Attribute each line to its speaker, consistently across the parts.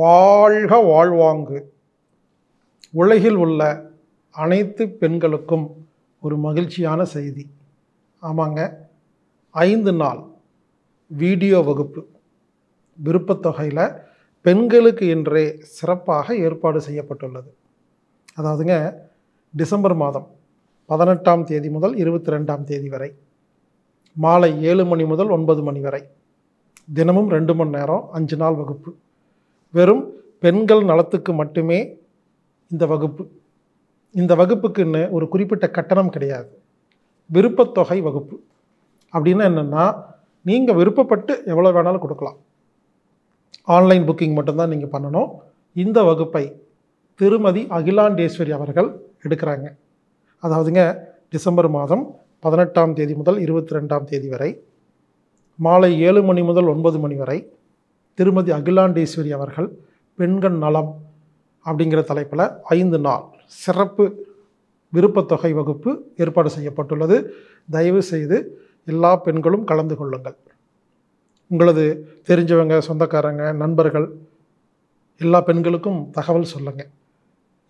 Speaker 1: வாழ்க வாழ்வாங்கு உலகில் உள்ள அனைத்து பெண்களுக்கும் ஒரு மகிழ்ச்சியான செய்தி ஆமாங்க ஐந்து நாள் வீடியோ வகுப்பு விருப்பத்தொகையில் பெண்களுக்கு இன்றே சிறப்பாக ஏற்பாடு செய்யப்பட்டுள்ளது அதாவதுங்க டிசம்பர் மாதம் பதினெட்டாம் தேதி முதல் இருபத்தி ரெண்டாம் தேதி வரை மாலை ஏழு மணி முதல் ஒன்பது மணி வரை தினமும் ரெண்டு மணி நேரம் அஞ்சு நாள் வகுப்பு வெறும் பெண்கள் நலத்துக்கு மட்டுமே இந்த வகுப்பு இந்த வகுப்புக்குன்னு ஒரு குறிப்பிட்ட கட்டணம் கிடையாது விருப்பத்தொகை வகுப்பு அப்படின்னா என்னென்னா நீங்கள் விருப்பப்பட்டு எவ்வளோ வேணாலும் கொடுக்கலாம் ஆன்லைன் புக்கிங் மட்டும்தான் நீங்கள் பண்ணணும் இந்த வகுப்பை திருமதி அகிலாண்டேஸ்வரி அவர்கள் எடுக்கிறாங்க அதாவதுங்க டிசம்பர் மாதம் பதினெட்டாம் தேதி முதல் இருபத்தி ரெண்டாம் தேதி வரை மாலை ஏழு மணி முதல் ஒன்பது மணி வரை திருமதி அகிலாண்டேஸ்வரி அவர்கள் பெண்கள் நலம் அப்படிங்கிற தலைப்பில் ஐந்து நாள் சிறப்பு விருப்பத்தொகை வகுப்பு ஏற்பாடு செய்யப்பட்டுள்ளது தயவு செய்து எல்லா பெண்களும் கலந்து கொள்ளுங்கள் உங்களது தெரிஞ்சவங்க சொந்தக்காரங்க நண்பர்கள் எல்லா பெண்களுக்கும் தகவல் சொல்லுங்கள்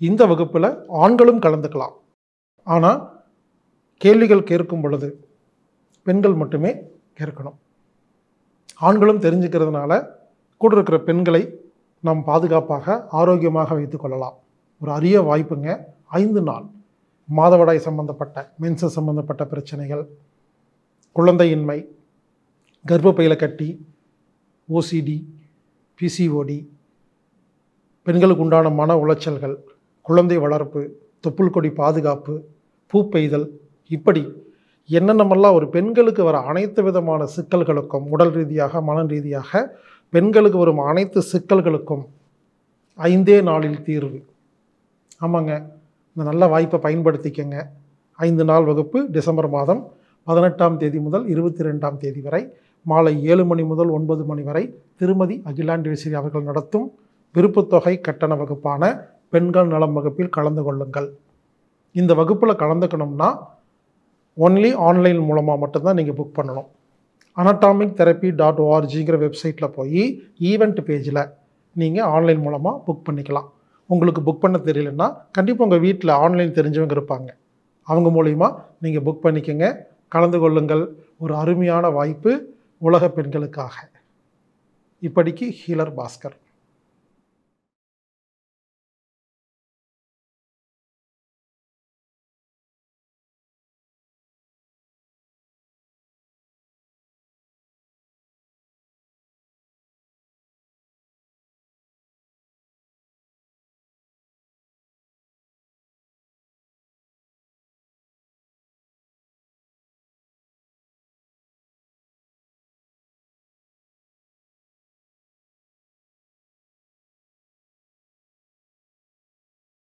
Speaker 1: இந்த வகுப்பில் ஆண்களும் கலந்துக்கலாம் ஆனால் கேள்விகள் கேட்கும் பொழுது பெண்கள் மட்டுமே கேட்கணும் ஆண்களும் தெரிஞ்சுக்கிறதுனால கூட இருக்கிற பெண்களை நாம் பாதுகாப்பாக ஆரோக்கியமாக வைத்து கொள்ளலாம் ஒரு அரிய வாய்ப்புங்க ஐந்து நாள் மாதவடாய் சம்பந்தப்பட்ட மென்சஸ் சம்பந்தப்பட்ட பிரச்சனைகள் குழந்தையின்மை கர்ப்பப்பையில் கட்டி ஓசிடி பிசிஓடி பெண்களுக்கு உண்டான மன உளைச்சல்கள் குழந்தை வளர்ப்பு தொப்புள் கொடி பாதுகாப்பு பூ பெய்தல் இப்படி என்னென்னமெல்லாம் ஒரு பெண்களுக்கு வர அனைத்து விதமான சிக்கல்களுக்கும் உடல் ரீதியாக மன ரீதியாக பெண்களுக்கு வரும் அனைத்து சிக்கல்களுக்கும் ஐந்தே நாளில் தீர்வு ஆமாங்க இந்த நல்ல வாய்ப்பை பயன்படுத்திக்கங்க ஐந்து நாள் வகுப்பு டிசம்பர் மாதம் பதினெட்டாம் தேதி முதல் இருபத்தி ரெண்டாம் தேதி வரை மாலை ஏழு மணி முதல் ஒன்பது மணி வரை திருமதி விசிறி அவர்கள் நடத்தும் விருப்பத்தொகை கட்டண வகுப்பான பெண்கள் நலம் வகுப்பில் கலந்து கொள்ளுங்கள் இந்த வகுப்பில் கலந்துக்கணும்னா ஒன்லி ஆன்லைன் மூலமாக மட்டும்தான் நீங்கள் புக் பண்ணணும் அனட்டாமிக் தெரப்பி டாட் ஓஆர்ஜிங்கிற வெப்சைட்டில் போய் ஈவெண்ட் பேஜில் நீங்கள் ஆன்லைன் மூலமாக புக் பண்ணிக்கலாம் உங்களுக்கு புக் பண்ண தெரியலன்னா கண்டிப்பாக உங்கள் வீட்டில் ஆன்லைன் தெரிஞ்சவங்க இருப்பாங்க அவங்க மூலிமா நீங்கள் புக் பண்ணிக்கோங்க கலந்து கொள்ளுங்கள் ஒரு அருமையான வாய்ப்பு உலக பெண்களுக்காக இப்படிக்கு ஹீலர் பாஸ்கர்